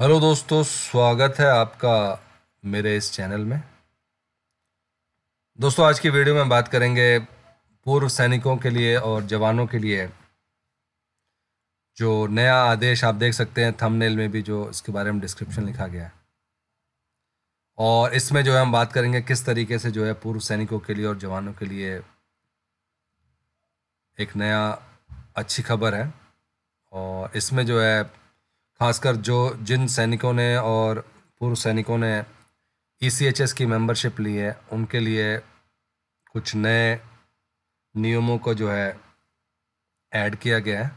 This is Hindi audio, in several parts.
हेलो दोस्तों स्वागत है आपका मेरे इस चैनल में दोस्तों आज की वीडियो में बात करेंगे पूर्व सैनिकों के लिए और जवानों के लिए जो नया आदेश आप देख सकते हैं थंबनेल में भी जो इसके बारे में डिस्क्रिप्शन लिखा गया है और इसमें जो है हम बात करेंगे किस तरीके से जो है पूर्व सैनिकों के लिए और जवानों के लिए एक नया अच्छी खबर है और इसमें जो है खासकर जो जिन सैनिकों ने और पूर्व सैनिकों ने ई e की मेंबरशिप ली है उनके लिए कुछ नए नियमों को जो है ऐड किया गया है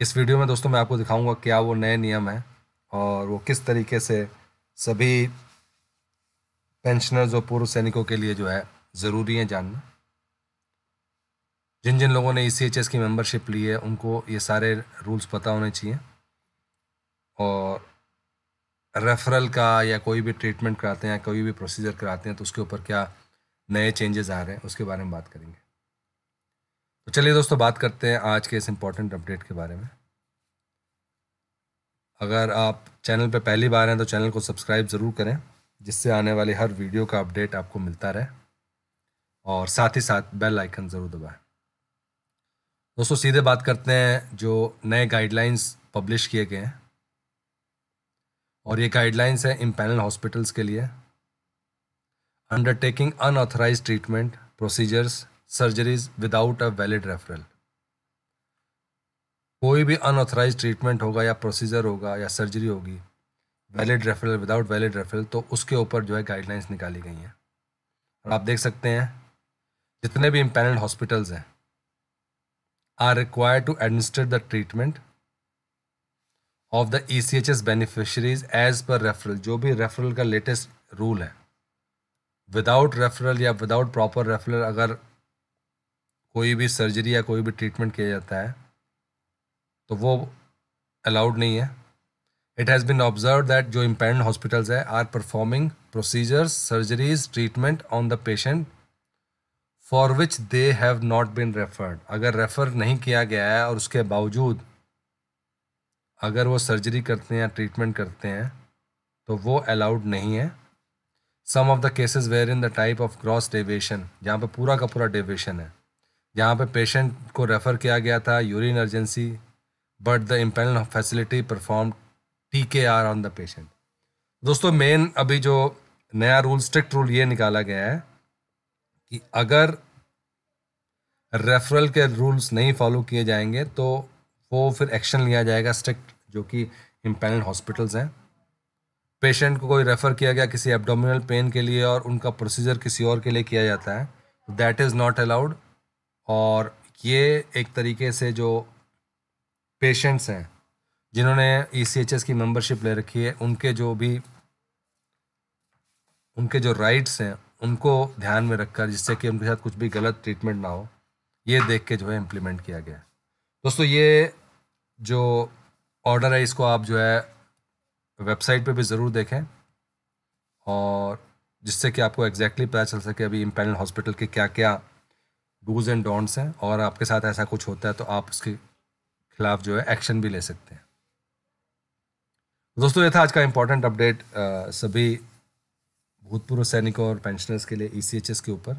इस वीडियो में दोस्तों मैं आपको दिखाऊंगा क्या वो नए नियम हैं और वो किस तरीके से सभी पेंशनर्स और पूर्व सैनिकों के लिए जो है ज़रूरी है जानना जिन जिन लोगों ने ई e की मेंबरशिप ली है उनको ये सारे रूल्स पता होने चाहिए और रेफरल का या कोई भी ट्रीटमेंट कराते हैं या कोई भी प्रोसीजर कराते हैं तो उसके ऊपर क्या नए चेंजेस आ रहे हैं उसके बारे में बात करेंगे तो चलिए दोस्तों बात करते हैं आज के इस इम्पोर्टेंट अपडेट के बारे में अगर आप चैनल पर पहली बार हैं तो चैनल को सब्सक्राइब ज़रूर करें जिससे आने वाले हर वीडियो का अपडेट आपको मिलता रहे और साथ ही साथ बेल आइकन ज़रूर दबाएं दोस्तों सीधे बात करते हैं जो नए गाइडलाइंस पब्लिश किए गए हैं और ये गाइडलाइंस है इम्पैनल हॉस्पिटल्स के लिए undertaking unauthorise treatment procedures surgeries without a valid referral कोई भी अनऑथराइज ट्रीटमेंट होगा या प्रोसीजर होगा या सर्जरी होगी valid referral without valid referral तो उसके ऊपर जो है गाइडलाइंस निकाली गई हैं और आप देख सकते हैं जितने भी इम्पेनल हॉस्पिटल्स हैं are required to administer the treatment of the E C H S beneficiaries as per referral जो भी रेफरल का लेटेस्ट रूल है विदाउट रेफरल या विदाउट प्रॉपर रेफरल अगर कोई भी सर्जरी या कोई भी ट्रीटमेंट किया जाता है तो वो अलाउड नहीं है it has been observed that जो इम्पेंड हॉस्पिटल्स है are performing procedures surgeries treatment on the patient for which they have not been referred अगर रेफ़र नहीं किया गया है और उसके बावजूद अगर वो सर्जरी करते हैं या ट्रीटमेंट करते हैं तो वो अलाउड नहीं है some of the cases where in the type of cross deviation जहाँ पे पूरा का पूरा डेविएशन है जहाँ पे पेशेंट को रेफ़र किया गया था urine urgency but the empanel facility perform T K R on the patient दोस्तों मेन अभी जो नया रूल स्ट्रिक्ट रूल ये निकाला गया है कि अगर रेफरल के रूल्स नहीं फॉलो किए जाएंगे तो वो फिर एक्शन लिया जाएगा स्ट्रिक्ट जो कि इम्पैनल हॉस्पिटल्स हैं पेशेंट को कोई रेफ़र किया गया किसी एबडोमिनल पेन के लिए और उनका प्रोसीजर किसी और के लिए किया जाता है दैट इज़ नॉट अलाउड और ये एक तरीके से जो पेशेंट्स हैं जिन्होंने ई e की मेंबरशिप ले रखी है उनके जो भी उनके जो राइट्स हैं उनको ध्यान में रखकर जिससे कि उनके साथ कुछ भी गलत ट्रीटमेंट ना हो ये देख के जो है इम्प्लीमेंट किया गया है दोस्तों ये जो ऑर्डर है इसको आप जो है वेबसाइट पे भी ज़रूर देखें और जिससे कि आपको एग्जैक्टली पता चल सके अभी इम्पैनल हॉस्पिटल के क्या क्या डूज एंड डोंट्स हैं और आपके साथ ऐसा कुछ होता है तो आप उसके खिलाफ जो है एक्शन भी ले सकते हैं दोस्तों ये था आज का इम्पोर्टेंट अपडेट सभी भूतपूर्व सैनिकों और पेंशनर्स के लिए ई e के ऊपर